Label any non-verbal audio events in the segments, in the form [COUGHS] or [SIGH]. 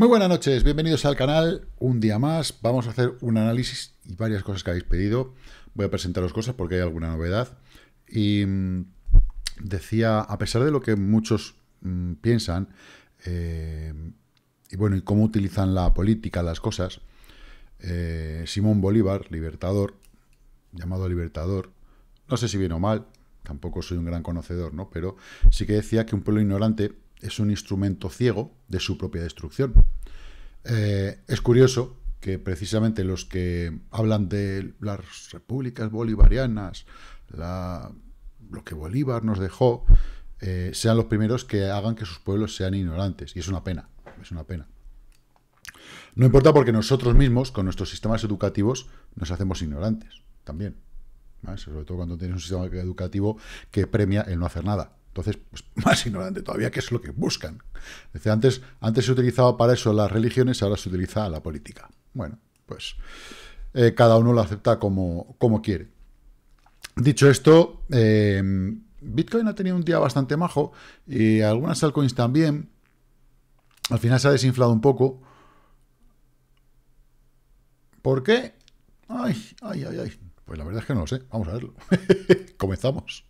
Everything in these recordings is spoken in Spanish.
Muy buenas noches, bienvenidos al canal. Un día más, vamos a hacer un análisis y varias cosas que habéis pedido. Voy a presentaros cosas porque hay alguna novedad. Y mm, decía, a pesar de lo que muchos mm, piensan, eh, y bueno, y cómo utilizan la política, las cosas, eh, Simón Bolívar, libertador, llamado libertador, no sé si bien o mal, tampoco soy un gran conocedor, ¿no? Pero sí que decía que un pueblo ignorante es un instrumento ciego de su propia destrucción. Eh, es curioso que precisamente los que hablan de las repúblicas bolivarianas, lo que Bolívar nos dejó, eh, sean los primeros que hagan que sus pueblos sean ignorantes. Y es una pena, es una pena. No importa porque nosotros mismos, con nuestros sistemas educativos, nos hacemos ignorantes también. Sobre todo cuando tienes un sistema educativo que premia el no hacer nada. Entonces, pues, [LAUGHS] más ignorante todavía, que es lo que buscan. antes, antes se utilizaba para eso las religiones, ahora se utiliza la política. Bueno, pues eh, cada uno lo acepta como, como quiere. Dicho esto, eh, Bitcoin ha tenido un día bastante majo y algunas altcoins también. Al final se ha desinflado un poco. ¿Por qué? Ay, ay, ay, ay. Pues la verdad es que no lo sé. Vamos a verlo. [LAUGHS] Comenzamos.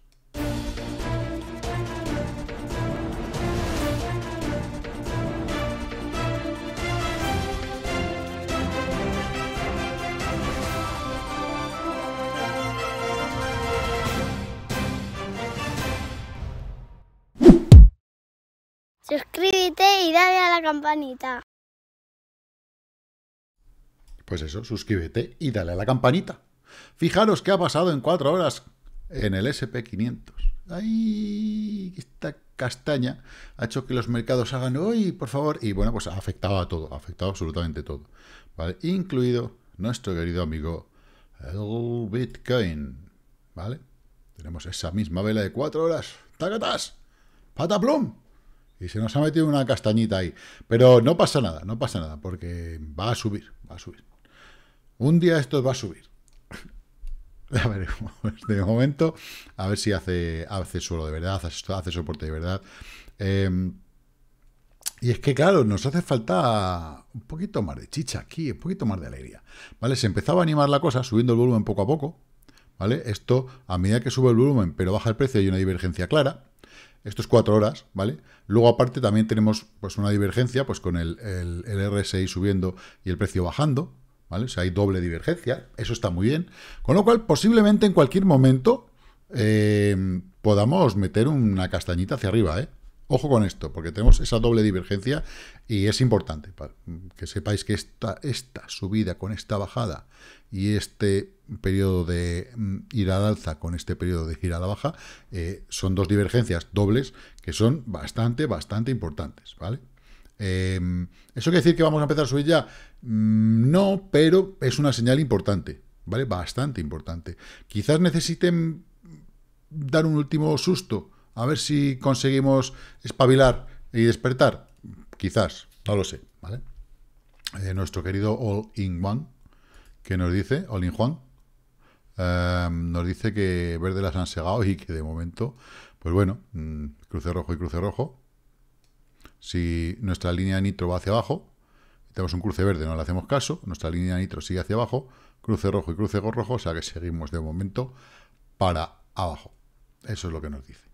y dale a la campanita. Pues eso, suscríbete y dale a la campanita. Fijaros qué ha pasado en cuatro horas en el SP500. ¡Ay! Esta castaña ha hecho que los mercados hagan hoy, por favor. Y bueno, pues ha afectado a todo, ha afectado absolutamente todo. ¿vale? Incluido nuestro querido amigo el Bitcoin. ¿Vale? Tenemos esa misma vela de cuatro horas. ¡Pata plum! Y se nos ha metido una castañita ahí. Pero no pasa nada, no pasa nada, porque va a subir, va a subir. Un día esto va a subir. [LAUGHS] A veremos. [LAUGHS] De momento, a ver si hace, suelo de verdad, hace, hace soporte de verdad. Em, y es que, claro, nos hace falta un poquito más de chicha aquí, un poquito más de alegría. ¿Vale? Se empezaba a animar la cosa subiendo el volumen poco a poco. ¿Vale? Esto, a medida que sube el volumen, pero baja el precio, hay una divergencia clara. Esto es cuatro horas, ¿vale? Luego, aparte, también tenemos pues, una divergencia pues, con el, RSI subiendo y el precio bajando, ¿vale? O sea, hay doble divergencia, eso está muy bien. Con lo cual, posiblemente en cualquier momento eh, podamos meter una castañita hacia arriba, ¿eh? Ojo con esto, porque tenemos esa doble divergencia y es importante que sepáis que esta, subida con esta bajada y este periodo de mm, ir al alza con este periodo de ir a la baja eh, son dos divergencias dobles que son bastante, bastante importantes, ¿vale? Em, ¿Eso quiere decir que vamos a empezar a subir ya? Mm, no, pero es una señal importante, ¿vale? Bastante importante. Quizás necesiten dar un último susto, a ver si conseguimos espabilar y despertar. Quizás, no lo sé, ¿vale? Eh, nuestro querido All In One, que nos dice, All In Juan, em, nos dice que verde las han segado y que de momento, pues bueno, mm, cruce rojo y cruce rojo. Si nuestra línea de nitro va hacia abajo, tenemos un cruce verde, no le hacemos caso, nuestra línea de nitro sigue hacia abajo, cruce rojo y cruce rojo, o sea que seguimos de momento para abajo. Eso es lo que nos dice.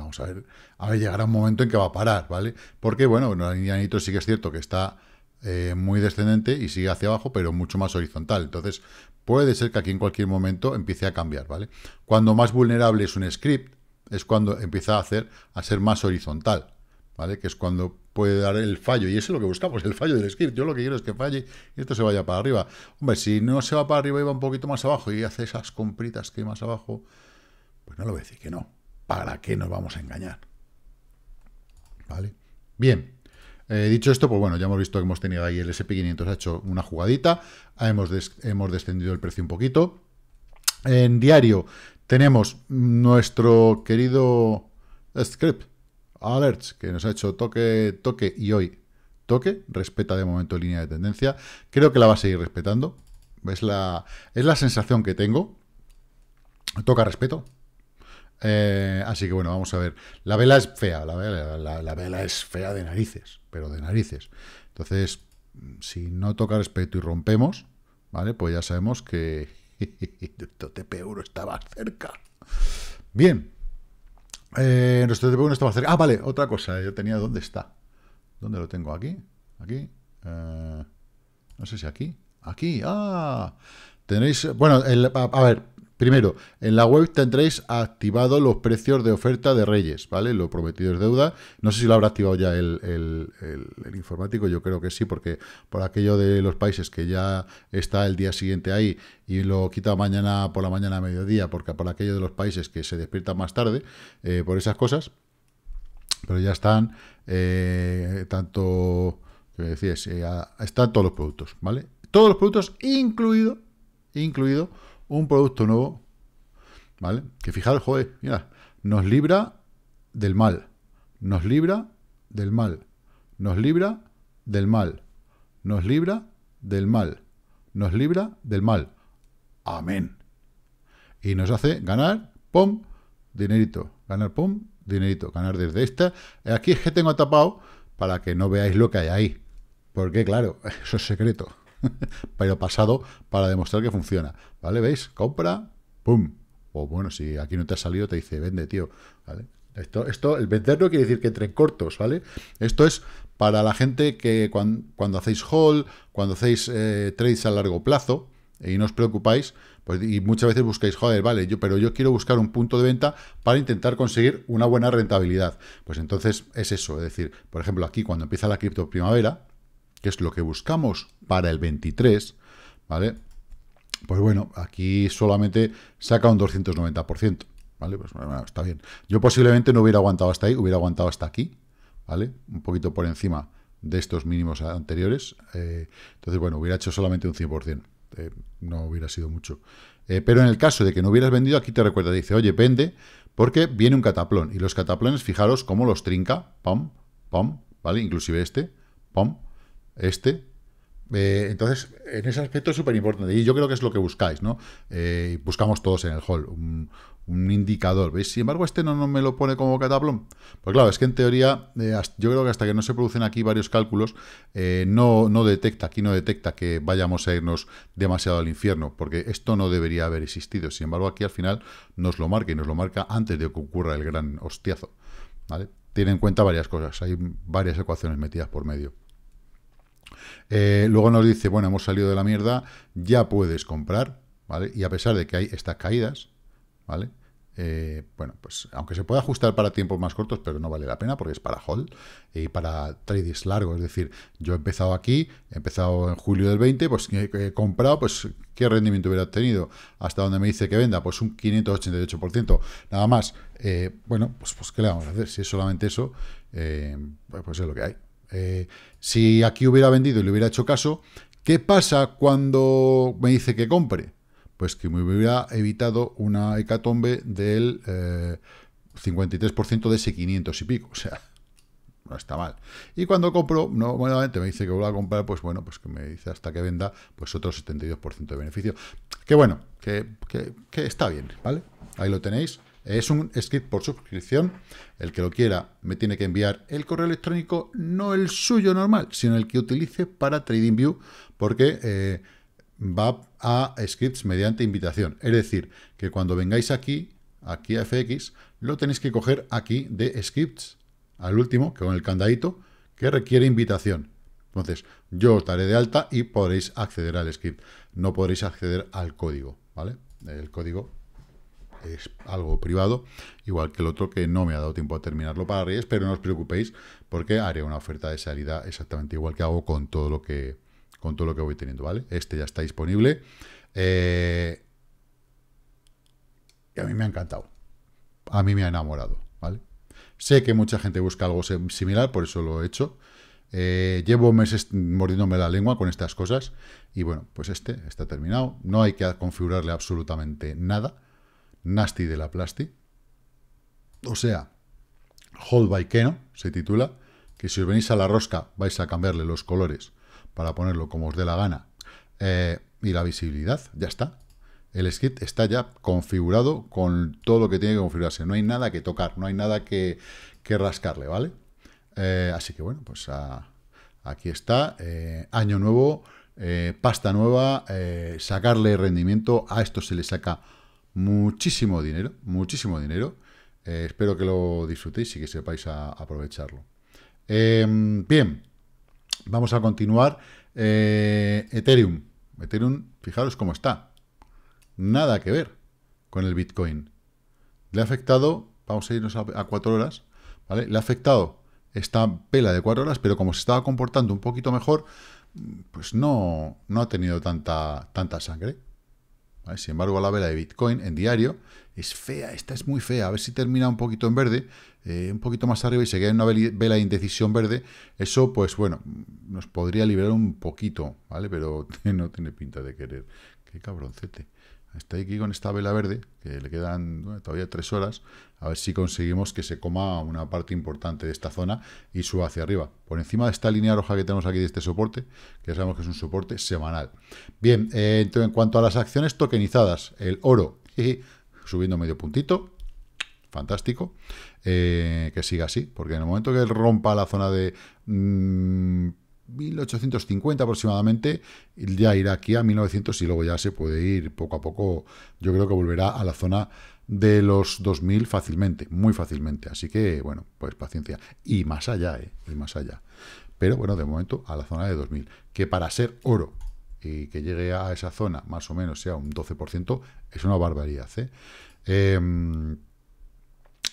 Vamos a ver, a ver, llegará un momento en que va a parar, ¿vale? Porque, bueno, la línea sí que es cierto que está eh, muy descendente y sigue hacia abajo, pero mucho más horizontal. Entonces, puede ser que aquí en cualquier momento empiece a cambiar, ¿vale? Cuando más vulnerable es un script, es cuando empieza a hacer, a ser más horizontal, ¿vale? Que es cuando puede dar el fallo, y eso es lo que buscamos, el fallo del script. Yo lo que quiero es que falle y esto se vaya para arriba. Hombre, si no se va para arriba y va un poquito más abajo y hace esas compritas que hay más abajo, pues no lo voy a decir que no, ¿para qué nos vamos a engañar? ¿Vale? Bien. Eh, dicho esto, pues bueno, ya hemos visto que hemos tenido ahí el SP500, ha hecho una jugadita, hemos, hemos descendido el precio un poquito. En diario tenemos nuestro querido script, alerts, que nos ha hecho toque, toque y hoy toque, respeta de momento línea de tendencia, creo que la va a seguir respetando, la, es la sensación que tengo, toca respeto, eh, así que bueno, vamos a ver. La vela es fea, la vela, es fea de narices, pero de narices. Entonces, si no toca respeto y rompemos, ¿vale? Pues ya sabemos que [LAUGHS] nuestro TP 1 estaba cerca. Bien. Eh, nuestro TP 1 estaba cerca. Ah, vale, otra cosa. Eh, yo tenía dónde está. ¿Dónde lo tengo? Aquí. Aquí. no sé si aquí. Aquí. Ah. Tenéis. Bueno, el, a ver. Primero, en la web tendréis activado los precios de oferta de Reyes, ¿vale? Lo prometido es deuda. No sé si lo habrá activado ya el, informático, yo creo que sí, porque por aquello de los países que ya está el día siguiente ahí y lo quita mañana por la mañana a mediodía, porque por aquello de los países que se despiertan más tarde, eh, por esas cosas. Pero ya están eh, tanto, ¿qué decías, eh, están todos los productos, ¿vale? Todos los productos, incluido, incluido un producto nuevo, ¿vale? Que fijaros, joder, mira, nos libra del mal, nos libra del mal, nos libra del mal, nos libra del mal, nos libra del mal. Amén. Y nos hace ganar, pum, dinerito, ganar, pum, dinerito, ganar desde esta. Aquí es que tengo tapado para que no veáis lo que hay ahí. Porque, claro, [LAUGHS] eso es secreto. [LAUGHS] pero pasado para demostrar que funciona. ¿Vale? ¿Veis? Compra, ¡pum! O bueno, si aquí no te ha salido, te dice, vende, tío. Esto, esto, el vender no quiere decir que entren cortos, ¿vale? Esto es para la gente que cuando, hacéis hall, cuando hacéis eh, trades a largo plazo, y no os preocupáis, pues, y muchas veces buscáis, joder, vale, yo, pero yo quiero buscar un punto de venta para intentar conseguir una buena rentabilidad. Pues entonces es eso, es decir, por ejemplo, aquí cuando empieza la cripto primavera, que es lo que buscamos para el 23, ¿vale? Pues bueno, aquí solamente saca un 290%, ¿vale? Pues bueno, está bien. Yo posiblemente no hubiera aguantado hasta ahí, hubiera aguantado hasta aquí, ¿vale? Un poquito por encima de estos mínimos anteriores. Eh, entonces, bueno, hubiera hecho solamente un 100%. Eh, no hubiera sido mucho. Eh, pero en el caso de que no hubieras vendido, aquí te recuerda, dice, oye, vende, porque viene un cataplón. Y los cataplones, fijaros cómo los trinca, pam, pam, ¿vale? Inclusive este, ...pum este. Eh, entonces, en ese aspecto es súper importante. Y yo creo que es lo que buscáis, ¿no? Eh, buscamos todos en el hall un, indicador. ¿Veis? Sin embargo, este no, me lo pone como cataplón. Pues claro, es que en teoría, eh, yo creo que hasta que no se producen aquí varios cálculos, no, no detecta, aquí no detecta que vayamos a irnos demasiado al infierno, porque esto no debería haber existido. Sin embargo, aquí al final nos lo marca y nos lo marca antes de que ocurra el gran hostiazo. ¿Vale? Tiene en cuenta varias cosas, hay varias ecuaciones metidas por medio. Eh, luego nos dice, bueno, hemos salido de la mierda, ya puedes comprar, ¿vale? Y a pesar de que hay estas caídas, ¿vale? Eh, bueno, pues aunque se pueda ajustar para tiempos más cortos, pero no vale la pena porque es para hold y para trades largos. Es decir, yo he empezado aquí, he empezado en julio del 20, pues he, comprado, pues qué rendimiento hubiera obtenido. Hasta donde me dice que venda, pues un 588%. Nada más, eh, bueno, pues, pues qué le vamos a hacer. Si es solamente eso, pues, pues es lo que hay. Eh, si aquí hubiera vendido y le hubiera hecho caso, ¿qué pasa cuando me dice que compre? Pues que me hubiera evitado una hecatombe del 53% eh, de ese 500 y pico. O sea, [LAUGHS] no está mal. Y cuando compro, nuevamente me dice que vuelva a comprar, pues bueno, pues que me dice hasta que venda, pues otro 72% de beneficio. Que bueno, que está bien, ¿vale? Ahí lo tenéis. Es un script por suscripción. El que lo quiera me tiene que enviar el correo electrónico, no el suyo normal, sino el que utilice para TradingView, porque eh, va a scripts mediante invitación. Es decir, que cuando vengáis aquí, aquí a FX, lo tenéis que coger aquí de scripts, al último, que con el candadito, que requiere invitación. Entonces, yo estaré de alta y podréis acceder al script. No podréis acceder al código, ¿vale? El código es algo privado, igual que el otro que no me ha dado tiempo a terminarlo para Reyes, pero no os preocupéis porque haré una oferta de salida exactamente igual que hago con todo lo que, con todo lo que voy teniendo, ¿vale? Este ya está disponible. Eh, y a mí me ha encantado. A mí me ha enamorado, ¿vale? Sé que mucha gente busca algo similar, por eso lo he hecho. Eh, llevo meses mordiéndome la lengua con estas cosas. Y bueno, pues este está terminado. No hay que configurarle absolutamente nada. Nasty de la Plasti. O sea, Hold by Keno se titula, que si os venís a la rosca vais a cambiarle los colores para ponerlo como os dé la gana. Eh, y la visibilidad, ya está. El script está ya configurado con todo lo que tiene que configurarse. No hay nada que tocar, no hay nada que, rascarle, ¿vale? Eh, así que bueno, pues ah, aquí está. Eh, año nuevo, pasta nueva, sacarle rendimiento. A esto se le saca muchísimo dinero, muchísimo dinero. Eh, espero que lo disfrutéis y que sepáis a, aprovecharlo. Em, bien, vamos a continuar. Eh, Ethereum. Ethereum, fijaros cómo está. Nada que ver con el Bitcoin. Le ha afectado, vamos a irnos a, cuatro horas, ¿vale? Le ha afectado esta pela de cuatro horas, pero como se estaba comportando un poquito mejor, pues no, no ha tenido tanta, tanta sangre. Sin embargo, la vela de Bitcoin en diario es fea, esta es muy fea. A ver si termina un poquito en verde, eh, un poquito más arriba y se queda en una vela de indecisión verde. Eso, pues bueno, nos podría liberar un poquito, ¿vale? Pero [LAUGHS] no tiene pinta de querer. Qué cabroncete. Está aquí con esta vela verde, que le quedan todavía tres horas, a ver si conseguimos que se coma una parte importante de esta zona y suba hacia arriba. Por encima de esta línea roja que tenemos aquí de este soporte, que ya sabemos que es un soporte semanal. Bien, eh, en cuanto a las acciones tokenizadas, el oro, subiendo medio puntito, fantástico, eh, que siga así, porque en el momento que rompa la zona de mm, 1850 aproximadamente, ya irá aquí a 1900 y luego ya se puede ir poco a poco, yo creo que volverá a la zona de los 2000 fácilmente, muy fácilmente, así que bueno, pues paciencia, y más allá, ¿eh? y más allá, pero bueno, de momento a la zona de 2000, que para ser oro y que llegue a esa zona más o menos sea un 12%, es una barbaridad, ¿eh? Em,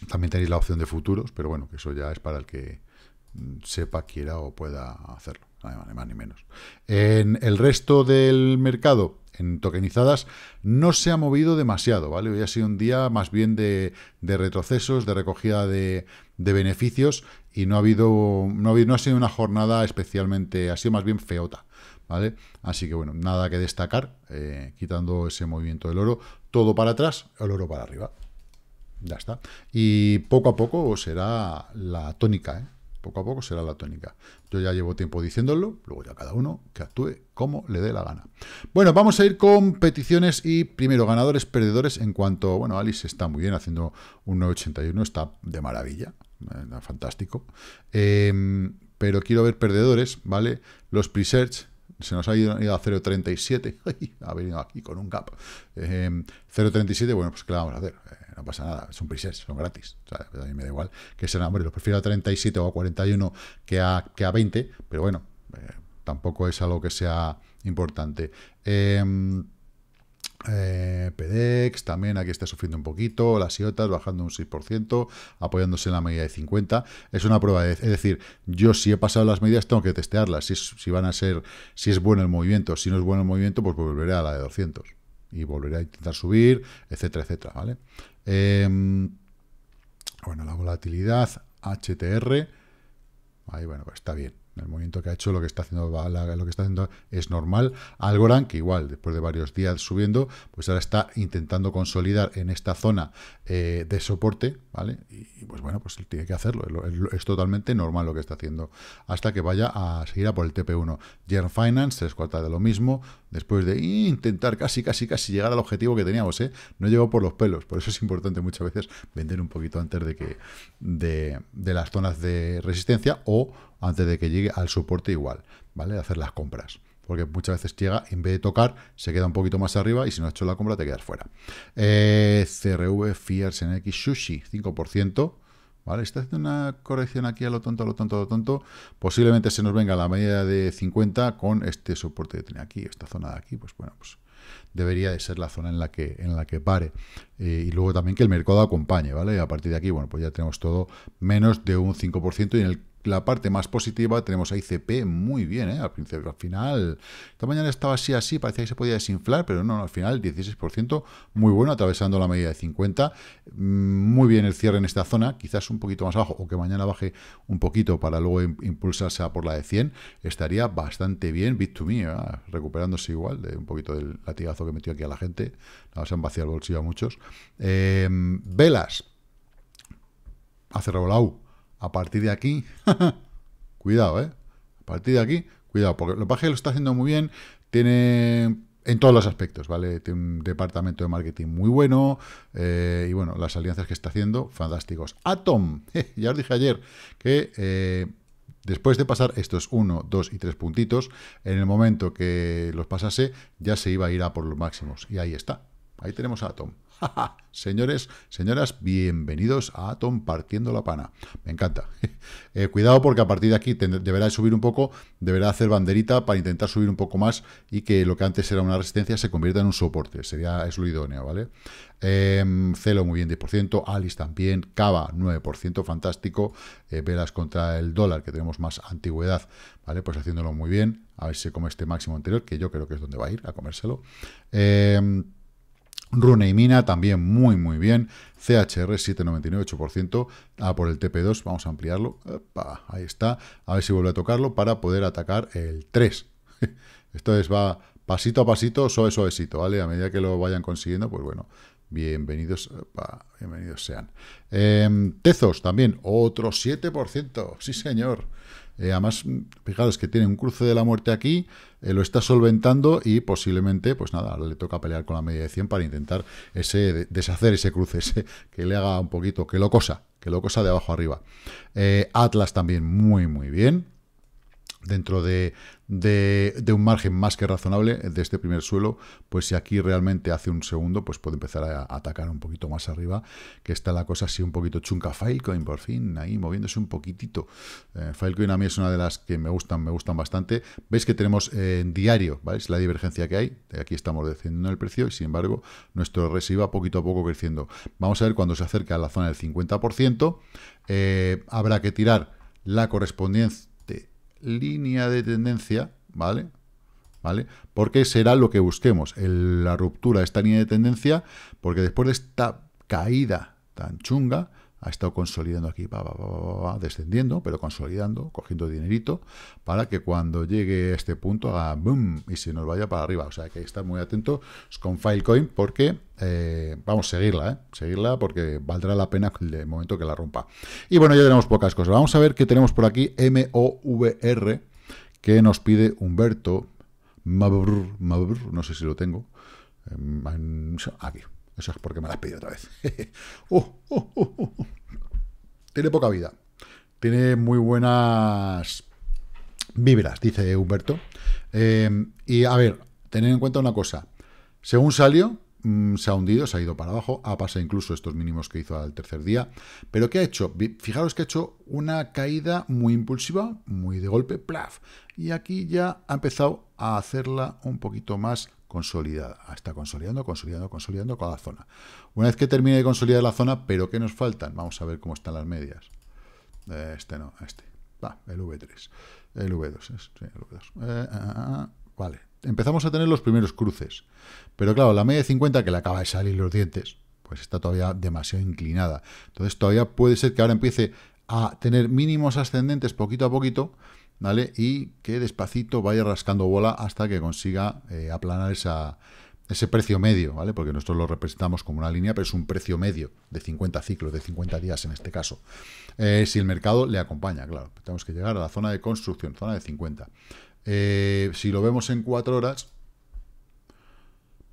también tenéis la opción de futuros, pero bueno, que eso ya es para el que mm, sepa, quiera o pueda hacerlo ni más ni menos. En el resto del mercado, en tokenizadas, no se ha movido demasiado, ¿vale? Hoy ha sido un día más bien de, retrocesos, de recogida de, beneficios y no ha, habido, no ha sido una jornada especialmente, ha sido más bien feota, ¿vale? Así que bueno, nada que destacar, eh, quitando ese movimiento del oro, todo para atrás, el oro para arriba. Ya está. Y poco a poco será la tónica, ¿eh? Poco a poco será la tónica. Yo ya llevo tiempo diciéndolo, luego ya cada uno que actúe como le dé la gana. Bueno, vamos a ir con peticiones y primero ganadores, perdedores en cuanto, bueno, Alice está muy bien haciendo un 981, está de maravilla, eh, fantástico. Em, pero quiero ver perdedores, ¿vale? Los presearch se nos ha ido, a 0.37, [LAUGHS] ha venido aquí con un gap. 0.37, em, bueno, pues ¿qué le vamos a hacer? Eh, no pasa nada, son prises, son gratis, o sea, pues, a mí me da igual que sean, hombre, los prefiero a 37 o a 41 que a, que a 20, pero bueno, eh, tampoco es algo que sea importante. Em, eh, PDEX también aquí está sufriendo un poquito, las IOTAS bajando un 6%, apoyándose en la medida de 50. Es una prueba, de, es decir, yo si he pasado las medidas tengo que testearlas, si, van a ser, si es bueno el movimiento, si no es bueno el movimiento, pues volveré a la de 200 y volveré a intentar subir, etcétera, etcétera, ¿vale? Em, bueno, la volatilidad, HTR, ahí bueno, pues está bien, el movimiento que ha hecho, lo que está haciendo, lo que está haciendo es normal. Algorand, que igual, después de varios días subiendo, pues ahora está intentando consolidar en esta zona eh, de soporte, ¿vale? Y, pues bueno, pues tiene que hacerlo. Es, totalmente normal lo que está haciendo. Hasta que vaya a seguir a por el TP1. Germ Finance, tres cuartas de lo mismo, después de intentar casi, casi, casi llegar al objetivo que teníamos, ¿eh? No llegó por los pelos. Por eso es importante muchas veces vender un poquito antes de que de, de las zonas de resistencia o antes de que llegue al soporte igual, ¿vale? De hacer las compras. Porque muchas veces llega, en vez de tocar, se queda un poquito más arriba y si no has hecho la compra te quedas fuera. Eh, CRV, en X Sushi, 5%. ¿Vale? Está haciendo una corrección aquí a lo tonto, a lo tonto, a lo tonto. Posiblemente se nos venga la media de 50 con este soporte que tiene aquí, esta zona de aquí, pues bueno, pues debería de ser la zona en la que, en la que pare. Eh, y luego también que el mercado acompañe, ¿vale? A partir de aquí, bueno, pues ya tenemos todo menos de un 5% y en el la parte más positiva, tenemos a ICP muy bien, ¿eh? al principio, al final, esta mañana estaba así, así, parecía que se podía desinflar, pero no, al final 16%, muy bueno, atravesando la medida de 50, mm, muy bien el cierre en esta zona, quizás un poquito más abajo, o que mañana baje un poquito para luego impulsarse a por la de 100, estaría bastante bien, bit to me, ¿eh? recuperándose igual, de un poquito del latigazo que metió aquí a la gente, vas han vaciado el bolsillo a muchos. Em, velas, ha cerrado la U, a partir de aquí, [LAUGHS] cuidado, ¿eh? A partir de aquí, cuidado, porque lo Paje lo está haciendo muy bien, tiene en todos los aspectos, ¿vale? Tiene un departamento de marketing muy bueno eh, y bueno, las alianzas que está haciendo, fantásticos. Atom, [LAUGHS] ya os dije ayer que eh, después de pasar estos 1, 2 y 3 puntitos, en el momento que los pasase ya se iba a ir a por los máximos y ahí está, ahí tenemos a Atom. [LAUGHS] Señores, señoras, bienvenidos a Atom partiendo la pana. Me encanta. [LAUGHS] Eh, cuidado porque a partir de aquí deberá subir un poco, deberá hacer banderita para intentar subir un poco más y que lo que antes era una resistencia se convierta en un soporte. Sería es lo idóneo, ¿vale? Em, Celo muy bien 10%, Alice también, Cava 9%, fantástico. Eh, velas contra el dólar, que tenemos más antigüedad, ¿vale? Pues haciéndolo muy bien. A ver si come este máximo anterior, que yo creo que es donde va a ir, a comérselo. Em, Rune y Mina también muy muy bien. CHR 7,99%. Ah, por el TP2, vamos a ampliarlo. ahí está. A ver si vuelve a tocarlo para poder atacar el 3. [LAUGHS] Esto va pasito a pasito, suave suavecito, ¿vale? A medida que lo vayan consiguiendo, pues bueno, bienvenidos, bienvenidos sean. Em, Tezos también, otro 7%. Sí, señor. Eh, además, fijaros que tiene un cruce de la muerte aquí, eh, lo está solventando y posiblemente, pues nada, le toca pelear con la media de 100 para intentar ese deshacer ese cruce, [LAUGHS] ese, que le haga un poquito, que lo cosa, que lo cosa de abajo arriba. Eh, Atlas también muy, muy bien dentro de, un margen más que razonable de este primer suelo, pues si aquí realmente hace un segundo, pues puede empezar a, atacar un poquito más arriba, que está la cosa así un poquito chunca. Filecoin, por fin, ahí moviéndose un poquitito. Eh, Filecoin a mí es una de las que me gustan, me gustan bastante. Veis que tenemos en diario, ¿vale? la divergencia que hay. Aquí estamos descendiendo el precio y sin embargo nuestro RSI va poquito a poco creciendo. Vamos a ver cuando se acerca a la zona del 50%. Eh, habrá que tirar la correspondencia línea de tendencia, ¿vale? ¿Vale? Porque será lo que busquemos, en la ruptura de esta línea de tendencia, porque después de esta caída tan chunga, ha estado consolidando aquí, va, va, va, descendiendo, pero consolidando, cogiendo dinerito, para que cuando llegue a este punto haga boom y se nos vaya para arriba. O sea, que hay que estar muy atentos con Filecoin porque eh, vamos a seguirla, ¿eh? seguirla porque valdrá la pena el momento que la rompa. Y bueno, ya tenemos pocas cosas. Vamos a ver qué tenemos por aquí, MOVR, que nos pide Humberto, no sé si lo tengo, em, aquí, eso es porque me las pedido otra vez. [LAUGHS] Uh, uh, uh, Tiene poca vida. Tiene muy buenas vibras, dice Humberto. Em, y a ver, tener en cuenta una cosa. Según salió, mm, se ha hundido, se ha ido para abajo, ha pasado incluso estos mínimos que hizo al tercer día. Pero ¿qué ha hecho? Fijaros que ha hecho una caída muy impulsiva, muy de golpe, plaf. Y aquí ya ha empezado a hacerla un poquito más consolidada. Ah, está consolidando, consolidando, consolidando cada zona. Una vez que termine de consolidar la zona, ¿pero qué nos faltan? Vamos a ver cómo están las medias. Eh, este no, este. Va, el V3. El V2 eh, eh, vale, empezamos a tener los primeros cruces. Pero claro, la media de 50, que le acaba de salir los dientes, pues está todavía demasiado inclinada. Entonces todavía puede ser que ahora empiece a tener mínimos ascendentes poquito a poquito, ¿vale? Y que despacito vaya rascando bola hasta que consiga eh, aplanar ese precio medio, ¿vale? Porque nosotros lo representamos como una línea, pero es un precio medio de 50 ciclos, de 50 días en este caso. Eh, si el mercado le acompaña, claro, tenemos que llegar a la zona de construcción, zona de 50. Eh, si lo vemos en 4 horas,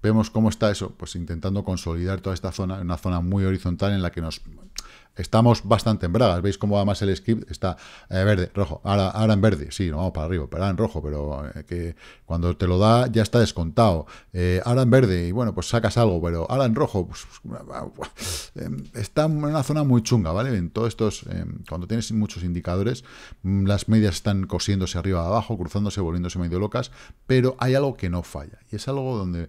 vemos cómo está eso, pues intentando consolidar toda esta zona, una zona muy horizontal en la que nos Estamos bastante en bragas, veis cómo además el script está eh, verde, rojo, ahora, ahora en verde, sí, no vamos para arriba, pero ahora en rojo, pero eh, que cuando te lo da ya está descontado. Eh, ahora en verde, y bueno, pues sacas algo, pero ahora en rojo, pues, pues ah, ah, em, está en una zona muy chunga, ¿vale? En todos estos, em, cuando tienes muchos indicadores, mm, las medias están cosiéndose arriba abajo, cruzándose, volviéndose medio locas, pero hay algo que no falla, y es algo donde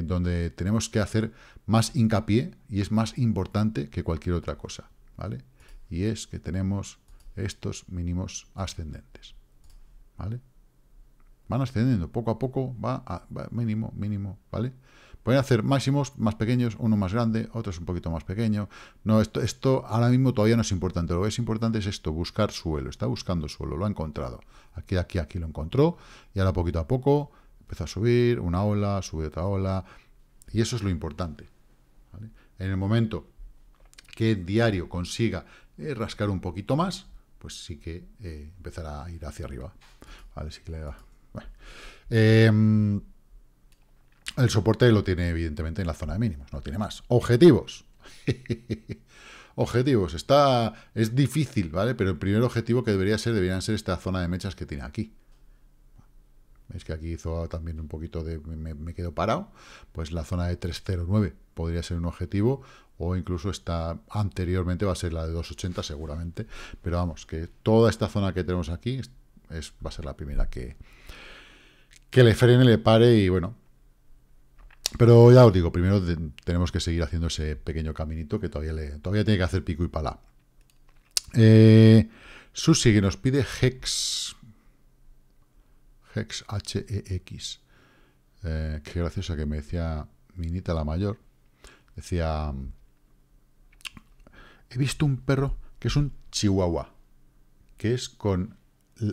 donde tenemos que hacer más hincapié y es más importante que cualquier otra cosa. ¿vale? Y es que tenemos estos mínimos ascendentes, ¿vale? Van ascendiendo, poco a poco va, a, mínimo, mínimo, ¿vale? Pueden hacer máximos más pequeños, uno más grande, otro es un poquito más pequeño. No, esto, esto ahora mismo todavía no es importante. Lo que es importante es esto, buscar suelo. Está buscando suelo, lo ha encontrado. Aquí, aquí, aquí lo encontró. Y ahora poquito a poco empieza a subir una ola, sube otra ola. Y eso es lo importante. En el momento que diario consiga eh, rascar un poquito más, pues sí que eh, empezará a ir hacia arriba. Em, el soporte lo tiene evidentemente en la zona de mínimos, no tiene más. Objetivos. [LAUGHS] Objetivos, está, es difícil, ¿vale? Pero el primer objetivo que debería ser, deberían ser esta zona de mechas que tiene aquí. Es que aquí hizo también un poquito de, me, quedo parado, pues la zona de 309 podría ser un objetivo, o incluso esta anteriormente va a ser la de 280 seguramente, pero vamos, que toda esta zona que tenemos aquí es, va a ser la primera que, que le frene, le pare y bueno, pero ya os digo, primero tenemos que seguir haciendo ese pequeño caminito que todavía, le, todavía tiene que hacer pico y pala. Eh, Susi que nos pide Hex Hex, h e eh, qué graciosa que me decía Minita la mayor. Decía, he visto un perro que es un chihuahua, que es con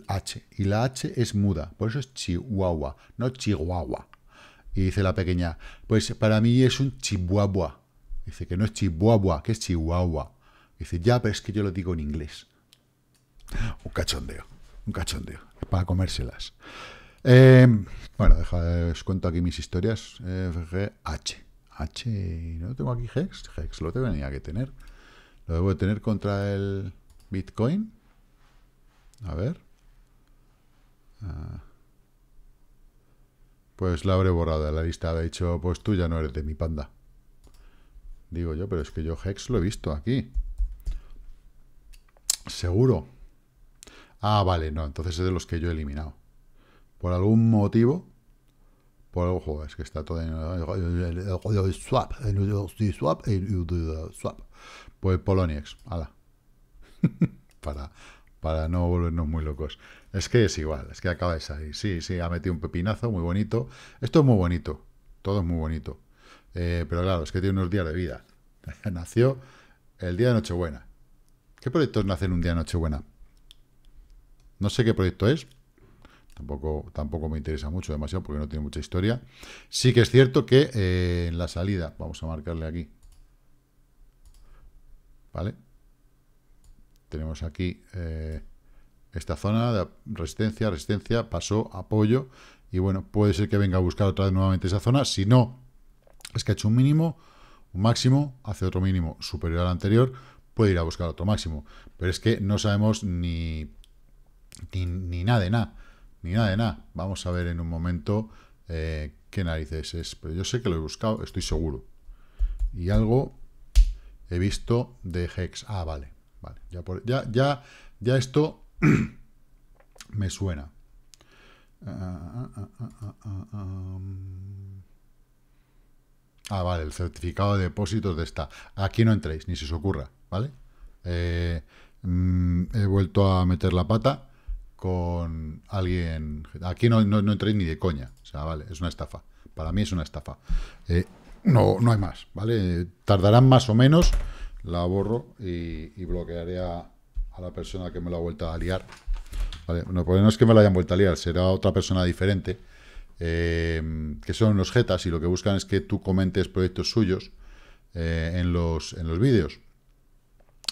H, y la H es muda, por eso es chihuahua, no chihuahua. Y dice la pequeña, pues para mí es un chihuahua. Dice que no es chihuahua, que es chihuahua. Dice, ya, pero es que yo lo digo en inglés. Un cachondeo, un cachondeo para comérselas. Em, bueno, deja, os cuento aquí mis historias. Eh, H. H. ¿No tengo aquí Hex? Hex lo tenía que tener. Lo debo de tener contra el Bitcoin. A ver. Ah. Pues la habré borrado de la lista. De hecho, pues tú ya no eres de mi panda. Digo yo, pero es que yo Hex lo he visto aquí. Seguro. Ah, vale, no, entonces es de los que yo he eliminado. Por algún motivo, por ojo, es que está todo en el swap, el swap, swap. Pues Poloniex, ala. [LAUGHS] para, para no volvernos muy locos. Es que es igual, es que acaba ahí. Sí, sí, ha metido un pepinazo muy bonito. Esto es muy bonito, todo es muy bonito. Eh, pero claro, es que tiene unos días de vida. [LAUGHS] Nació el día de Nochebuena. ¿Qué proyectos nacen un día de Nochebuena? No sé qué proyecto es. Tampoco, tampoco me interesa mucho, demasiado, porque no tiene mucha historia. Sí que es cierto que eh, en la salida, vamos a marcarle aquí. ¿Vale? Tenemos aquí eh, esta zona de resistencia, resistencia, pasó, apoyo. Y bueno, puede ser que venga a buscar otra vez nuevamente esa zona. Si no, es que ha hecho un mínimo, un máximo, hace otro mínimo superior al anterior, puede ir a buscar otro máximo. Pero es que no sabemos ni ni, nada de nada. Ni nada de nada. Vamos a ver en un momento eh, qué narices es. Pero yo sé que lo he buscado, estoy seguro. Y algo he visto de Hex. Ah, vale. Vale. Ya, ya, ya, esto [CLEARS THROAT] me suena. Ah, ah, ah, ah, vale, el certificado de depósitos de esta. Aquí no entréis, ni se os ocurra, ¿vale? Eh, mm, he vuelto a meter la pata con alguien. Aquí no, no, entréis ni de coña. O sea, vale, es una estafa. Para mí es una estafa. Eh, no, no hay más, ¿vale? Tardarán más o menos. La borro y, bloquearé a, la persona que me lo ha vuelto a liar. no, pues no es que me la hayan vuelto a liar, será otra persona diferente. Eh, que son los jetas y lo que buscan es que tú comentes proyectos suyos eh, en los, en los vídeos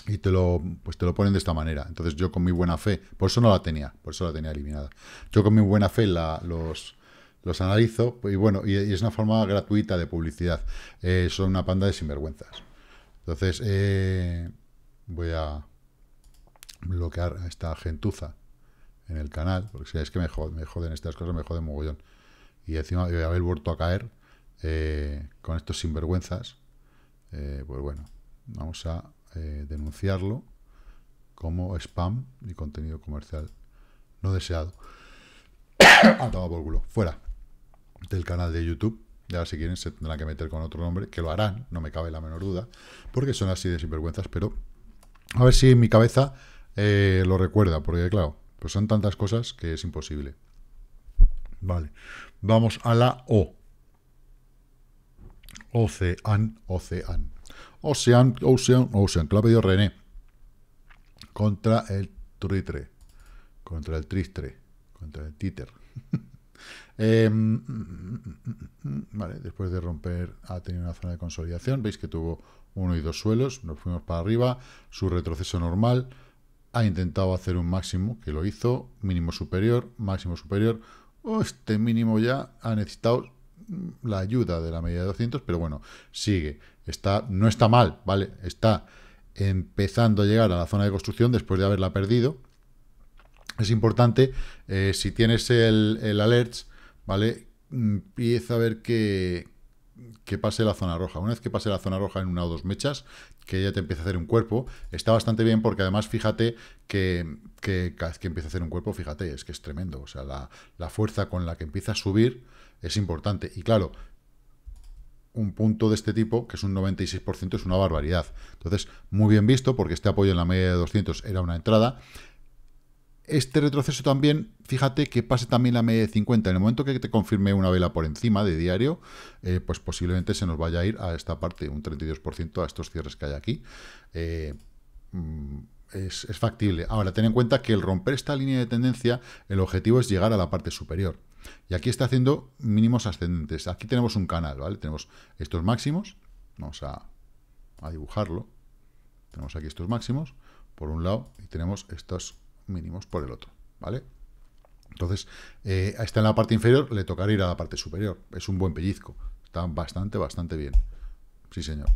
y te lo, pues te lo ponen de esta manera. Entonces yo con mi buena fe, por eso no la tenía, por eso la tenía eliminada. Yo con mi buena fe la, los, los analizo y bueno, y, es una forma gratuita de publicidad. Eh, son una panda de sinvergüenzas. Entonces eh, voy a bloquear a esta gentuza en el canal, porque si es que me joden, estas cosas, me joden mogollón. Y encima voy a haber vuelto a caer eh, con estos sinvergüenzas, pues bueno, vamos a eh, denunciarlo como spam y contenido comercial no deseado. Ha [COUGHS] ah, toma por Fuera del canal de YouTube. Ya si quieren se tendrán que meter con otro nombre, que lo harán, no me cabe la menor duda, porque son así de sinvergüenzas, pero a ver si mi cabeza eh, lo recuerda, porque claro, pues son tantas cosas que es imposible. Vale, vamos a la O. Ocean, Ocean. Ocean, Ocean, Ocean, que lo ha pedido René. Contra el Tritre. Contra el Tristre. Contra el Títer. [LAUGHS] Eh, mm, mm, mm, vale, después de romper, ha tenido una zona de consolidación. Veis que tuvo uno y dos suelos. Nos fuimos para arriba. Su retroceso normal. Ha intentado hacer un máximo, que lo hizo. Mínimo superior, máximo superior. este mínimo ya ha necesitado la ayuda de la media de 200, pero bueno, sigue. Está, no está mal, ¿vale? Está empezando a llegar a la zona de construcción después de haberla perdido. Es importante, eh, si tienes el, alert, ¿vale? Empieza a ver que, pase la zona roja. Una vez que pase la zona roja en una o dos mechas, que ya te empieza a hacer un cuerpo, está bastante bien porque además fíjate que, que cada vez que empieza a hacer un cuerpo, fíjate, es que es tremendo. O sea, la, la fuerza con la que empieza a subir es importante. Y claro, un punto de este tipo, que es un 96%, es una barbaridad. Entonces, muy bien visto, porque este apoyo en la media de 200 era una entrada. Este retroceso también, fíjate que pase también la media de 50. En el momento que te confirme una vela por encima de diario, eh, pues posiblemente se nos vaya a ir a esta parte, un 32% a estos cierres que hay aquí. Eh, mm, es, es factible. Ahora, ten en cuenta que el romper esta línea de tendencia, el objetivo es llegar a la parte superior. Y aquí está haciendo mínimos ascendentes. Aquí tenemos un canal, ¿vale? Tenemos estos máximos. Vamos a, dibujarlo. Tenemos aquí estos máximos por un lado y tenemos estos mínimos por el otro, ¿vale? Entonces, eh, está en la parte inferior, le tocará ir a la parte superior. Es un buen pellizco. Está bastante, bastante bien. Sí, señor.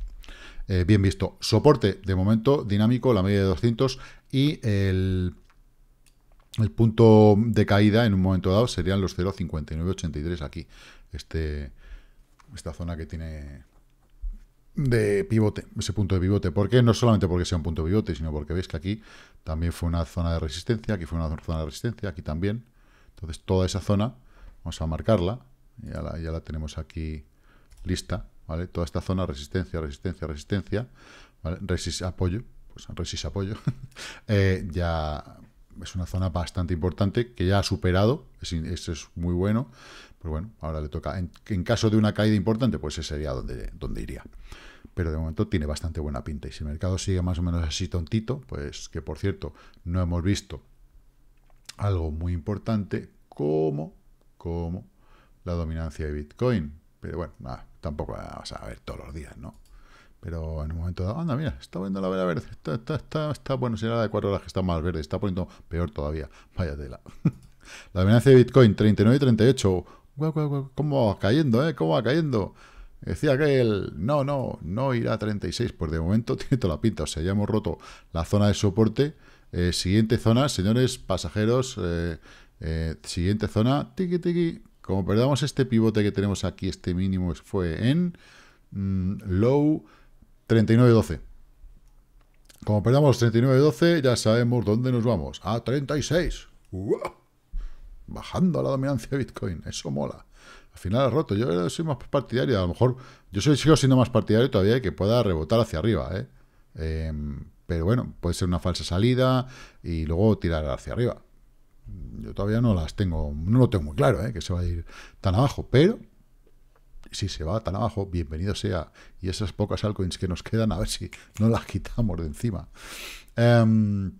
Eh, bien visto. Soporte, de momento, dinámico, la media de 200 y el el punto de caída en un momento dado serían los 0,5983 aquí, este, esta zona que tiene de pivote, ese punto de pivote. ¿Por qué? No solamente porque sea un punto de pivote, sino porque veis que aquí también fue una zona de resistencia, aquí fue una zona de resistencia, aquí también. Entonces toda esa zona, vamos a marcarla, ya la, ya la tenemos aquí lista, ¿vale? Toda esta zona, resistencia, resistencia, resistencia, ¿vale? Resis apoyo, pues resis apoyo, [LAUGHS] eh, ya es una zona bastante importante que ya ha superado, eso es, muy bueno, pero bueno, ahora le toca. En, caso de una caída importante, pues ese sería donde, donde iría. Pero de momento tiene bastante buena pinta y si el mercado sigue más o menos así tontito, pues que por cierto, no hemos visto algo muy importante como, como la dominancia de Bitcoin. Pero bueno, tampoco vas a ver todos los días, ¿no? Pero en un momento anda, mira, está poniendo la vela verde. Está, está, está, está bueno, será la de cuatro horas que está más verde. Está poniendo peor todavía. Vaya tela. [LAUGHS] la amenaza de Bitcoin, 39 y 38. ¿Cómo va cayendo, eh? ¿Cómo va cayendo? Decía que el no, no, no irá a 36. por pues de momento [LAUGHS] tiene toda la pinta. O sea, ya hemos roto la zona de soporte. Eh, siguiente zona, señores pasajeros. Eh, eh, siguiente zona, tiki tiqui, Como perdamos este pivote que tenemos aquí, este mínimo fue en mm, low 39-12. Como perdamos 39-12, ya sabemos dónde nos vamos. A 36. Bajando la dominancia de Bitcoin. Eso mola. Al final ha roto. Yo soy más partidario. A lo mejor yo soy, sigo siendo más partidario todavía de que pueda rebotar hacia arriba. ¿eh? Em, pero bueno, puede ser una falsa salida y luego tirar hacia arriba. Yo todavía no las tengo, no lo tengo muy claro, ¿eh? que se va a ir tan abajo, pero si se va tan abajo, bienvenido sea. Y esas pocas altcoins que nos quedan, a ver si no las quitamos de encima. Em,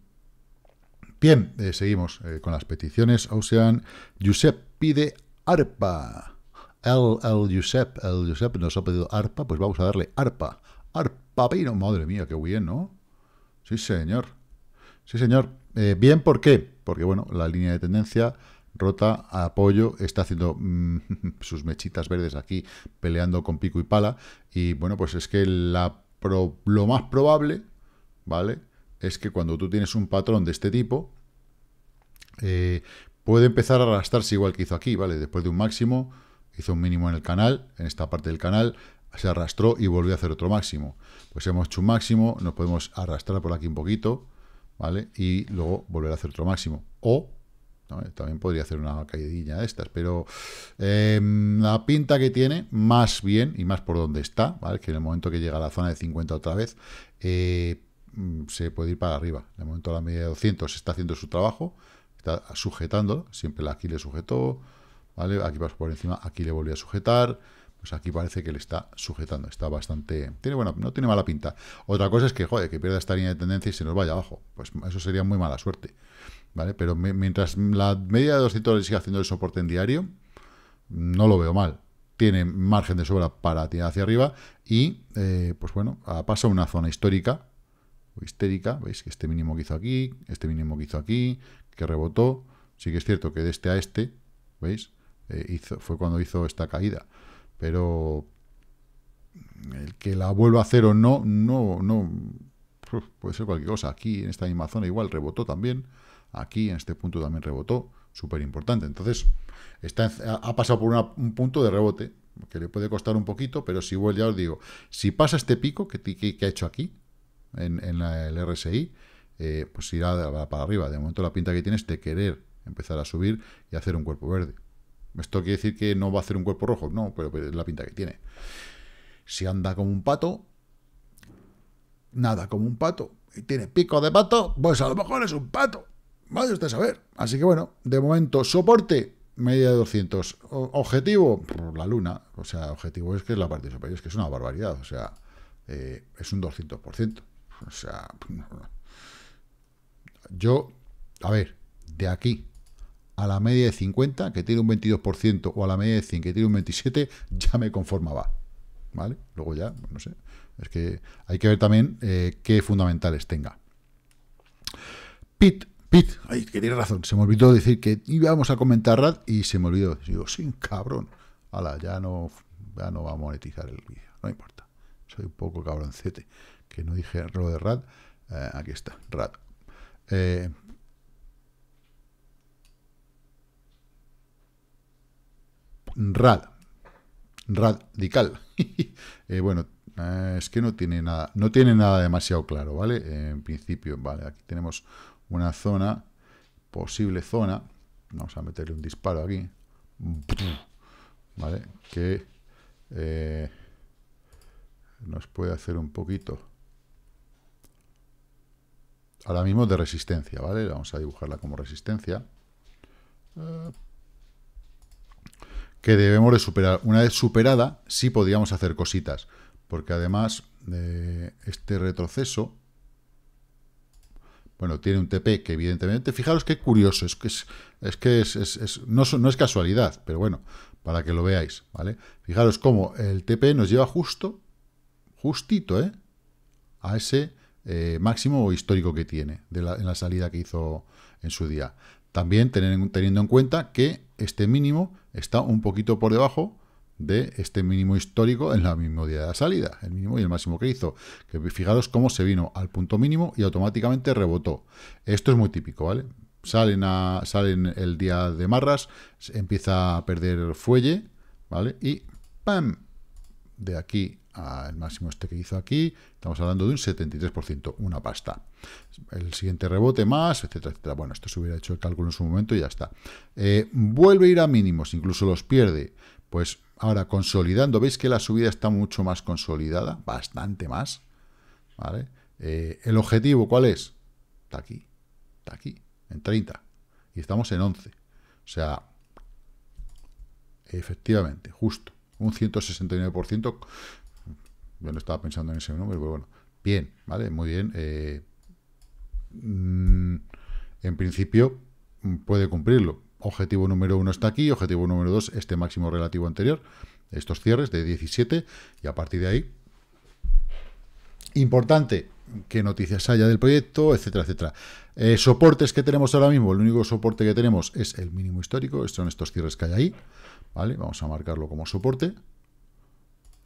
bien, eh, seguimos eh, con las peticiones. Ocean, Josep pide ARPA. El, el Giuseppe, el josep nos ha pedido ARPA, pues vamos a darle ARPA. ARPA, vino, madre mía, qué bien, ¿no? Sí, señor. Sí, señor. Eh, bien, ¿por qué? Porque, bueno, la línea de tendencia rota, apoyo, está haciendo mm, [LAUGHS] sus mechitas verdes aquí, peleando con pico y pala, y bueno, pues es que la lo más probable, ¿vale? Es que cuando tú tienes un patrón de este tipo, eh, puede empezar a arrastrarse igual que hizo aquí, ¿vale? Después de un máximo, hizo un mínimo en el canal, en esta parte del canal, se arrastró y volvió a hacer otro máximo. Pues hemos hecho un máximo, nos podemos arrastrar por aquí un poquito, ¿vale? Y luego volver a hacer otro máximo. O también podría hacer una caída de estas, pero eh, la pinta que tiene, más bien, y más por donde está, ¿vale? que en el momento que llega a la zona de 50 otra vez, eh, mm, se puede ir para arriba. En el momento de la media de 200 está haciendo su trabajo, está sujetando, siempre aquí le sujetó, ¿vale? aquí por encima, aquí le volvió a sujetar, pues aquí parece que le está sujetando, está bastante... Tiene, bueno, no tiene mala pinta. Otra cosa es que, que pierda esta línea de tendencia y se nos vaya abajo. Pues eso sería muy mala suerte. Pero mientras la media de 200 dólares siga haciendo el soporte en diario, no lo veo mal. Tiene margen de sobra para tirar hacia arriba y, eh, pues bueno, pasa una zona histórica, o histérica, veis que este mínimo que hizo aquí, este mínimo que hizo aquí, que rebotó, sí que es cierto que de este a este, ¿veis? Eh, hizo, fue cuando hizo esta caída, pero el que la vuelva a hacer o no, no, no, puede ser cualquier cosa, aquí en esta misma zona igual rebotó también, aquí en este punto también rebotó, súper importante. Entonces, está, ha pasado por un punto de rebote, que le puede costar un poquito, pero si vuelve, ya os digo, si pasa este pico que, ha hecho aquí, en, el RSI, eh, pues irá para arriba. De momento la pinta que tiene es de querer empezar a subir y hacer un cuerpo verde. ¿Esto quiere decir que no va a hacer un cuerpo rojo? No, pero es la pinta que tiene. Si anda como un pato, nada como un pato, y tiene pico de pato, pues a lo mejor es un pato vaya usted a saber. Así que bueno, de momento, soporte, media de 200. objetivo, por la luna. O sea, objetivo es que es la parte superior, es que es una barbaridad. O sea, eh, es un 200%. O sea, yo, a ver, de aquí a la media de 50, que tiene un 22%, o a la media de 100, que tiene un 27%, ya me conformaba. ¿Vale? Luego ya, pues no sé. Es que hay que ver también eh, qué fundamentales tenga. PIT Pit, ay, que tiene razón, se me olvidó decir que íbamos a comentar RAD y se me olvidó. Digo, sí, cabrón. ¡Hala, ya no, ya no va a monetizar el vídeo, no importa. Soy un poco cabroncete, que no dije lo de RAD. Eh, aquí está, RAD. Eh, RAD. Radical. [LAUGHS] Eh, bueno, es que no tiene nada, no tiene nada demasiado claro, ¿vale? En principio, vale, aquí tenemos una zona, posible zona, vamos a meterle un disparo aquí, ¿vale? Que eh, nos puede hacer un poquito, ahora mismo de resistencia, ¿vale? Vamos a dibujarla como resistencia. Eh, que debemos de superar. Una vez superada, sí podíamos hacer cositas, porque además de eh, este retroceso bueno, tiene un TP que evidentemente, fijaros qué curioso, es que es, que es, no, es casualidad, pero bueno, para que lo veáis, ¿vale? Fijaros cómo el TP nos lleva justo, justito, ¿eh? A ese eh, máximo histórico que tiene en la salida que hizo en su día. También teniendo en cuenta que este mínimo está un poquito por debajo de este mínimo histórico en la mismo día de salida, el mínimo y el máximo que hizo. Que fijaros cómo se vino al punto mínimo y automáticamente rebotó. Esto es muy típico, ¿vale? Salen, a, salen el día de marras, empieza a perder el fuelle, ¿vale? Y ¡pam! De aquí al máximo este que hizo aquí, estamos hablando de un 73%, una pasta. El siguiente rebote más, etcétera, etcétera. Bueno, esto se hubiera hecho el cálculo en su momento y ya está. Eh, vuelve a ir a mínimos, incluso los pierde. Pues Ahora, consolidando, veis que la subida está mucho más consolidada, bastante más. ¿vale? Eh, ¿El objetivo cuál es? Está aquí, está aquí, en 30. Y estamos en 11. O sea, efectivamente, justo, un 169%. Yo no estaba pensando en ese número, pero bueno. Bien, ¿vale? Muy bien. Eh, mm, en principio puede cumplirlo objetivo número 1 está aquí, objetivo número 2 este máximo relativo anterior, estos cierres de 17 y a partir de ahí, importante, que noticias haya del proyecto, etcétera, etcétera. Eh, soportes que tenemos ahora mismo, el único soporte que tenemos es el mínimo histórico, son estos cierres que hay ahí, ¿vale? Vamos a marcarlo como soporte.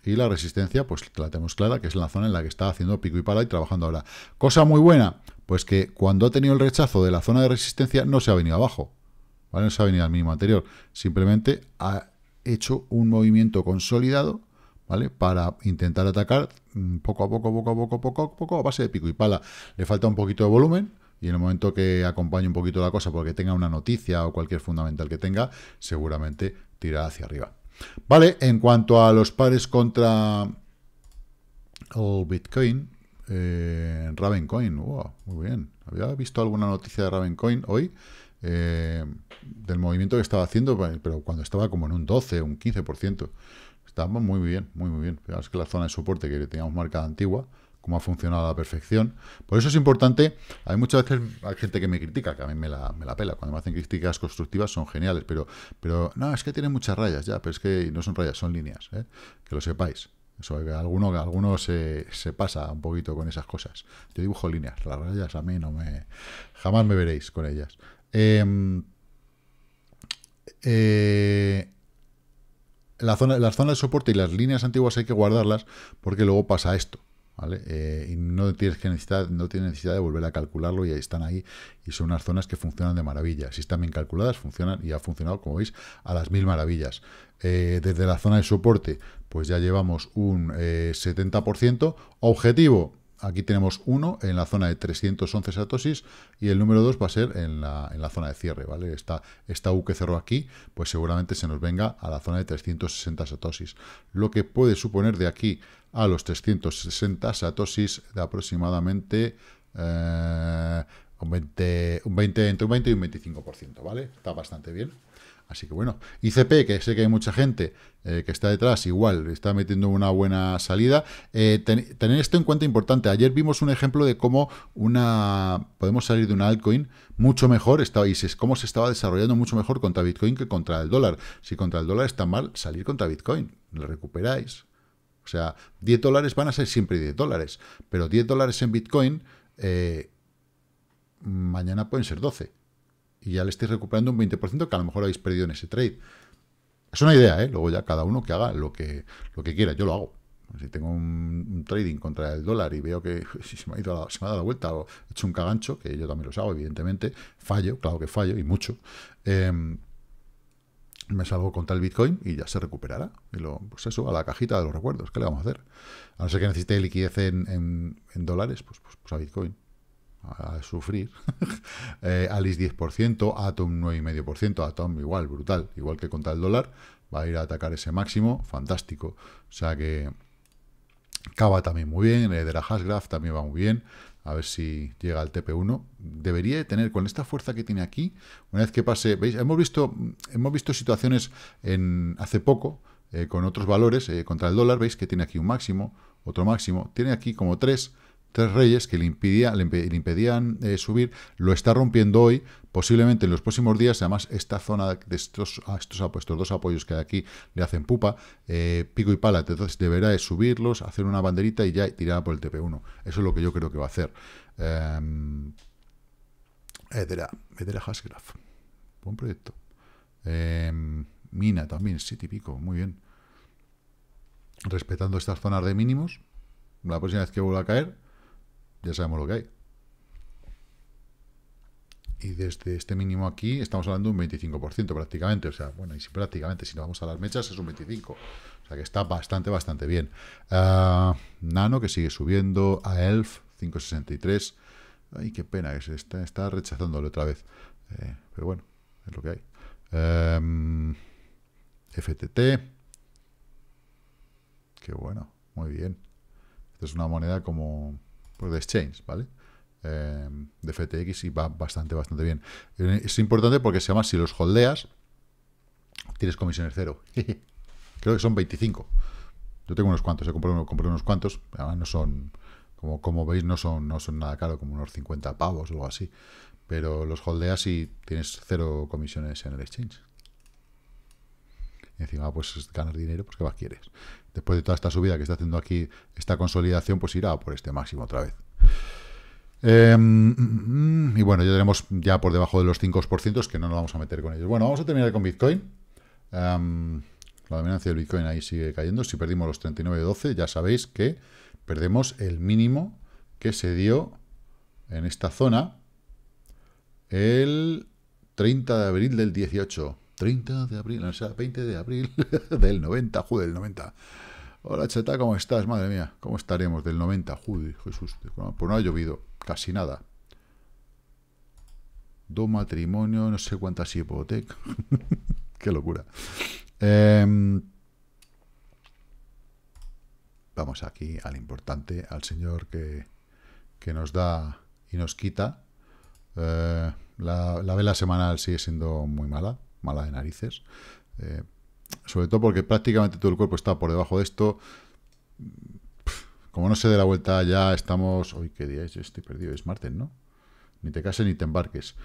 Y la resistencia, pues la tenemos clara, que es la zona en la que está haciendo pico y pala y trabajando ahora. Cosa muy buena, pues que cuando ha tenido el rechazo de la zona de resistencia no se ha venido abajo, no se ha venido al mínimo anterior, simplemente ha hecho un movimiento consolidado, ¿vale? Para intentar atacar mm, poco a poco, poco a poco, poco a poco, a base de pico y pala. Le falta un poquito de volumen, y en el momento que acompañe un poquito la cosa porque tenga una noticia o cualquier fundamental que tenga, seguramente tirará hacia arriba. Vale, en cuanto a los pares contra Bitcoin, eh, Ravencoin, wow, muy bien. Había visto alguna noticia de Ravencoin hoy, eh, del movimiento que estaba haciendo, pero cuando estaba como en un 12, un 15%. estábamos muy bien, muy, bien. es que la zona de soporte que teníamos marcada antigua, como ha funcionado a la perfección. Por eso es importante, hay muchas veces hay gente que me critica, que a mí me la, pela, cuando me hacen críticas constructivas son geniales, pero, pero no, es que tiene muchas rayas ya, pero es que no son rayas, son líneas, ¿eh? que lo sepáis. Eso, que alguno, que se, se, pasa un poquito con esas cosas. Yo dibujo líneas, las rayas a mí no me... Jamás me veréis con ellas. Em, eh, la zona, las zonas de soporte y las líneas antiguas hay que guardarlas porque luego pasa esto. ¿Vale? Eh, y no tienes que no necesidad de volver a calcularlo y ahí están ahí y son unas zonas que funcionan de maravilla. Si están bien calculadas, funcionan y ha funcionado, como veis, a las mil maravillas. Eh, desde la zona de soporte, pues ya llevamos un 70%. Objetivo, Aquí tenemos uno en la zona de 311 satosis y el número 2 va a ser en la, en la, zona de cierre, ¿vale? Esta, esta U que cerró aquí, pues seguramente se nos venga a la zona de 360 satosis, Lo que puede suponer de aquí a los 360 satosis de aproximadamente... Eh, un 20, un entre un 20 y un 25%, ¿vale? Está bastante bien. Así que bueno, ICP, que sé que hay mucha gente eh, que está detrás, igual, está metiendo una buena salida. Eh, tener esto en cuenta importante. Ayer vimos un ejemplo de cómo una podemos salir de una altcoin mucho mejor y cómo se estaba desarrollando mucho mejor contra Bitcoin que contra el dólar. Si contra el dólar está mal, salir contra Bitcoin, lo recuperáis. O sea, 10 dólares van a ser siempre 10 dólares, pero 10 dólares en Bitcoin eh, mañana pueden ser 12 y ya le estáis recuperando un 20% que a lo mejor habéis perdido en ese trade. Es una idea, ¿eh? Luego ya cada uno que haga lo que, lo que quiera. Yo lo hago. Si tengo un, trading contra el dólar y veo que [LAUGHS] se, me ha dado la vuelta o he hecho un cagancho, que yo también lo hago, evidentemente, fallo, claro que fallo, y mucho, em, me salgo contra el Bitcoin y ya se recuperará. Y lo, pues eso, a la cajita de los recuerdos, ¿qué le vamos a hacer? A no ser que necesite liquidez en, dólares, pues, pues, pues a Bitcoin a sufrir. [LAUGHS] Eh, Alice 10%, Atom 9,5%, Atom igual, brutal, igual que contra el dólar, va a ir a atacar ese máximo, fantástico. O sea que Cava también muy bien, eh, de la Hasgraf también va muy bien, a ver si llega al TP1. Debería tener, con esta fuerza que tiene aquí, una vez que pase, veis, hemos visto, hemos visto situaciones en, hace poco, eh, con otros valores, contra el dólar, veis que tiene aquí un máximo, otro máximo, tiene aquí como tres, Tres Reyes que le, le impedían eh, subir, lo está rompiendo hoy, posiblemente en los próximos días, además esta zona de estos, ah, estos, estos dos apoyos que hay aquí le hacen pupa, eh, pico y pala, entonces deberá subirlos, hacer una banderita y ya tirará por el TP1. Eso es lo que yo creo que va a hacer. Em, Edera, buen proyecto. Em, Mina también, sí, típico pico, muy bien. Respetando estas zonas de mínimos, la próxima vez que vuelva a caer, ya sabemos lo que hay. Y desde este mínimo aquí estamos hablando de un 25% prácticamente. O sea, bueno, y prácticamente, si nos vamos a las mechas es un 25%. O sea que está bastante, bastante bien. Ah, Nano que sigue subiendo. A Elf 563. Ay, qué pena, que se está, rechazándole otra vez. Eh, pero bueno, es lo que hay. Em, FTT. Qué bueno, muy bien. Esta es una moneda como de exchange, ¿vale? Em, de FTX y va bastante, bastante bien. Eh, es importante porque se llama, si los holdeas, tienes comisiones cero. [LAUGHS] Creo que son 25. Yo tengo unos cuantos, he comprado unos cuantos, no son, como, como veis, no son, no son nada caro, como unos 50 pavos o algo así. Pero los holdeas y tienes cero comisiones en el exchange. Y encima, pues ganar dinero, pues ¿qué más quieres? Después de toda esta subida que está haciendo aquí, esta consolidación, pues irá por este máximo otra vez. Em, mm, mm, y bueno, ya tenemos ya por debajo de los 5%, que no nos vamos a meter con ellos. Bueno, vamos a terminar con Bitcoin. Em, la dominancia del Bitcoin ahí sigue cayendo. Si perdimos los 39.12, ya sabéis que perdemos el mínimo que se dio en esta zona el 30 de abril del 18. 30 de abril, no sea, 20 de abril [LAUGHS] del 90, joder, del 90. Hola, Cheta, ¿cómo estás? Madre mía, ¿cómo estaremos del 90? Joder, Jesús, pues no ha llovido, casi nada. Dos matrimonios, no sé cuántas hipotecas. [LAUGHS] Qué locura. Em, vamos aquí al importante, al señor que, nos da y nos quita. Eh, la vela semanal sigue siendo muy mala, mala de narices. Eh, sobre todo porque prácticamente todo el cuerpo está por debajo de esto. Como no se dé la vuelta, ya estamos... Hoy, ¿qué día es? estoy perdido. Es martes, ¿no? Ni te cases ni te embarques.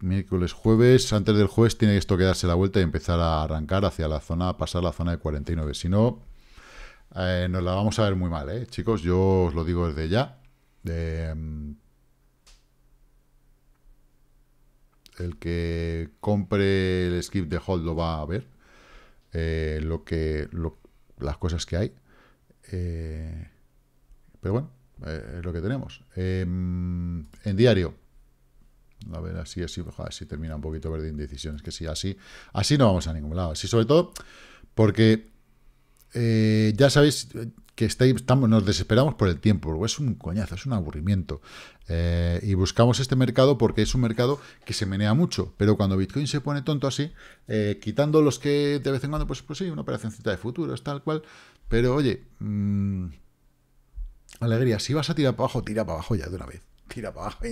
Miércoles, jueves. Antes del jueves tiene esto que darse la vuelta y empezar a arrancar hacia la zona, pasar la zona de 49. Si no, eh, nos la vamos a ver muy mal, ¿eh? Chicos, yo os lo digo desde ya. el que compre el skip de hold lo va a ver, eh, lo que, las cosas que hay. Eh, pero bueno, eh, es lo que tenemos. Em, en diario, a ver, así, así, ojalá, si termina un poquito verde indecisiones, que sí, así, así no vamos a ningún lado. Así sobre todo porque eh, ya sabéis que estamos, nos desesperamos por el tiempo, es un coñazo, es un aburrimiento. Eh, y buscamos este mercado porque es un mercado que se menea mucho, pero cuando Bitcoin se pone tonto así, eh, quitando los que de vez en cuando, pues, pues sí, una operacióncita de futuros, tal cual, pero oye, mm, alegría, si vas a tirar para abajo, tira para abajo ya de una vez, tira para abajo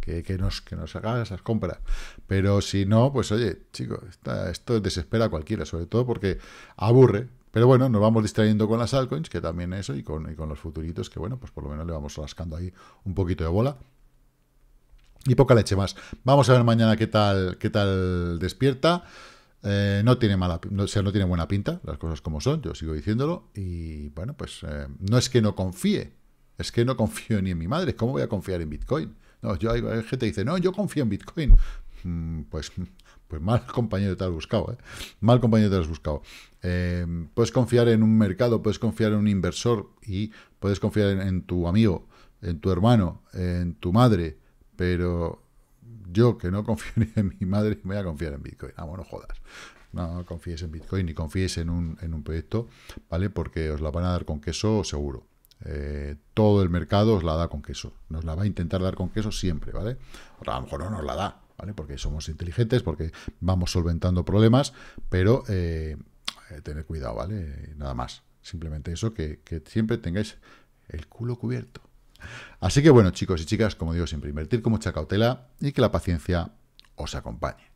que, nos, que nos haga esas compras. Pero si no, pues oye, chicos, esto desespera a cualquiera, sobre todo porque aburre. Pero bueno, nos vamos distrayendo con las altcoins, que también eso, y con, los futuritos, que bueno, pues por lo menos le vamos rascando ahí un poquito de bola. Y poca leche más. Vamos a ver mañana qué tal, qué tal despierta. Eh, no tiene mala, o sea, no tiene buena pinta, las cosas como son, yo sigo diciéndolo. Y bueno, pues eh, no es que no confíe, es que no [LAUGHS] confío ni en mi madre. ¿Cómo voy a confiar en Bitcoin? hay, gente que dice, no, yo confío en Bitcoin. Mm, pues, pues mal compañero te has buscado, ¿eh? Mal compañero te has buscado. Em, puedes confiar en un mercado, puedes confiar en un inversor y puedes confiar en, tu amigo, en tu hermano, en tu madre, pero yo que no confío [LAUGHS] en mi madre, voy a confiar en Bitcoin. Ah, bueno, jodas. No, no confíes en Bitcoin ni confíes en un, en un proyecto, ¿vale? Porque os la van a dar con queso seguro. Eh, todo el mercado os la da con queso. Nos la va a intentar dar con queso siempre, ¿vale? a lo mejor no nos la da, ¿vale? Porque somos inteligentes, porque vamos solventando problemas, pero eh, eh, tener cuidado, ¿vale? Nada más. Simplemente eso, que, que siempre tengáis el culo cubierto. Así que bueno, chicos y chicas, como digo siempre, invertir con mucha cautela y que la paciencia os acompañe.